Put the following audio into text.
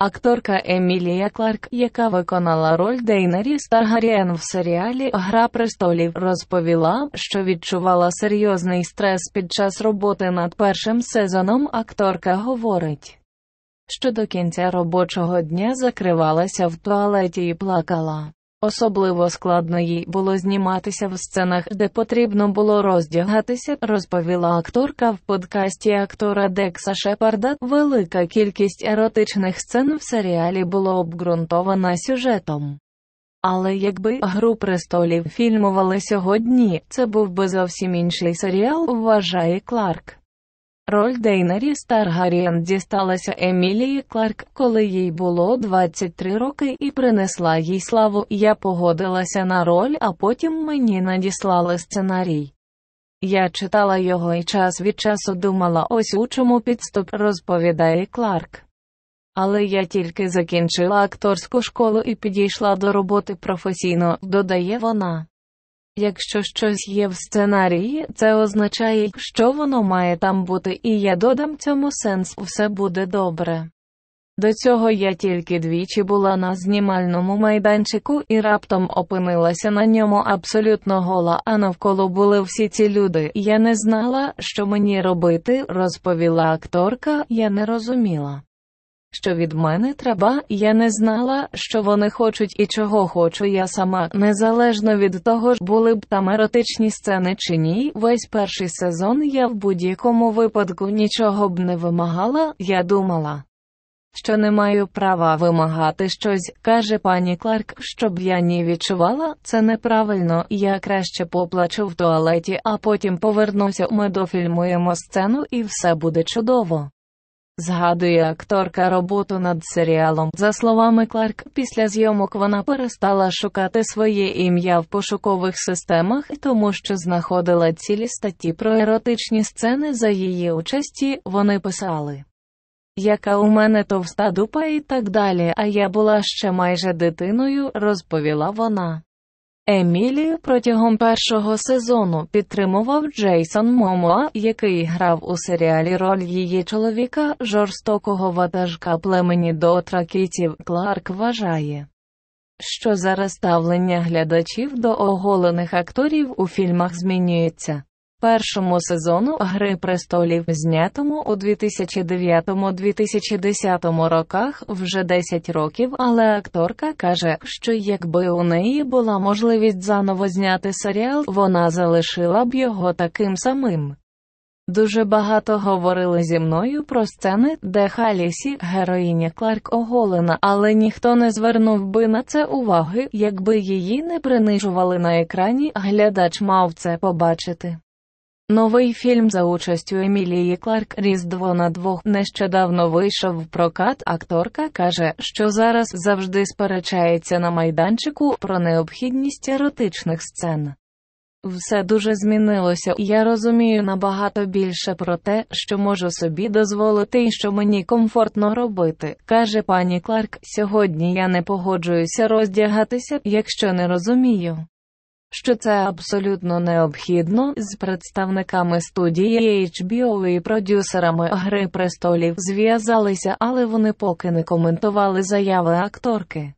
Акторка Емілія Кларк, яка виконала роль Дейнері Старгаріен в серіалі Гра престолів, розповіла, що відчувала серйозний стрес під час роботи над першим сезоном. Акторка говорить, що до кінця робочого дня закривалася в туалеті і плакала. Особливо складно їй було зніматися в сценах, де потрібно було роздягатися, розповіла акторка в подкасті актора Декса Шепарда. Велика кількість еротичних сцен в серіалі була обґрунтована сюжетом. Але якби гру престолів фільмували сьогодні, це був би зовсім інший серіал, вважає Кларк. Роль Дейнарі Старгаріан дісталася Емілії Кларк, коли їй було 23 роки і принесла їй славу. Я погодилася на роль, а потім мені надіслали сценарій. Я читала його і час від часу думала ось у чому підступ, розповідає Кларк. Але я тільки закінчила акторську школу і підійшла до роботи професійно, додає вона. Якщо щось є в сценарії, це означає, що воно має там бути, і я додам цьому сенс, все буде добре. До цього я тільки двічі була на знімальному майданчику і раптом опинилася на ньому абсолютно гола, а навколо були всі ці люди. Я не знала, що мені робити, розповіла акторка, я не розуміла що від мене треба, я не знала, що вони хочуть і чого хочу я сама, незалежно від того, ж були б там еротичні сцени чи ні. Весь перший сезон я в будь-якому випадку нічого б не вимагала, я думала. Що не маю права вимагати щось, каже пані Кларк, щоб я ні відчувала, це неправильно, я краще поплачу в туалеті, а потім повернуся ми дофільмуємо сцену і все буде чудово. Згадує акторка роботу над серіалом. За словами Кларк, після зйомок вона перестала шукати своє ім'я в пошукових системах, тому що знаходила цілі статті про еротичні сцени за її участі. Вони писали. Яка у мене товста дупа і так далі, а я була ще майже дитиною, розповіла вона. Емілію протягом першого сезону підтримував Джейсон Момоа, який грав у серіалі роль її чоловіка, жорстокого ватажка племені до тракітів. Кларк вважає, що зараз ставлення глядачів до оголених акторів у фільмах змінюється першому сезону Гри престолів, знятому у 2009-2010 роках вже 10 років, але акторка каже, що якби у неї була можливість заново зняти серіал, вона залишила б його таким самим. Дуже багато говорили зі мною про сцени, де Халісі, героїня Кларк оголена, але ніхто не звернув би на це уваги, якби її не принижували на екрані, глядач мав це побачити. Новий фільм за участю Емілії Кларк Різдво на двох нещодавно вийшов в прокат. Акторка каже, що зараз завжди сперечається на майданчику про необхідність еротичних сцен. Все дуже змінилося, і я розумію набагато більше про те, що можу собі дозволити і що мені комфортно робити, каже пані Кларк. Сьогодні я не погоджуюся роздягатися, якщо не розумію що це абсолютно необхідно з представниками студії HBO і продюсерами Гри престолів зв'язалися, але вони поки не коментували заяви акторки.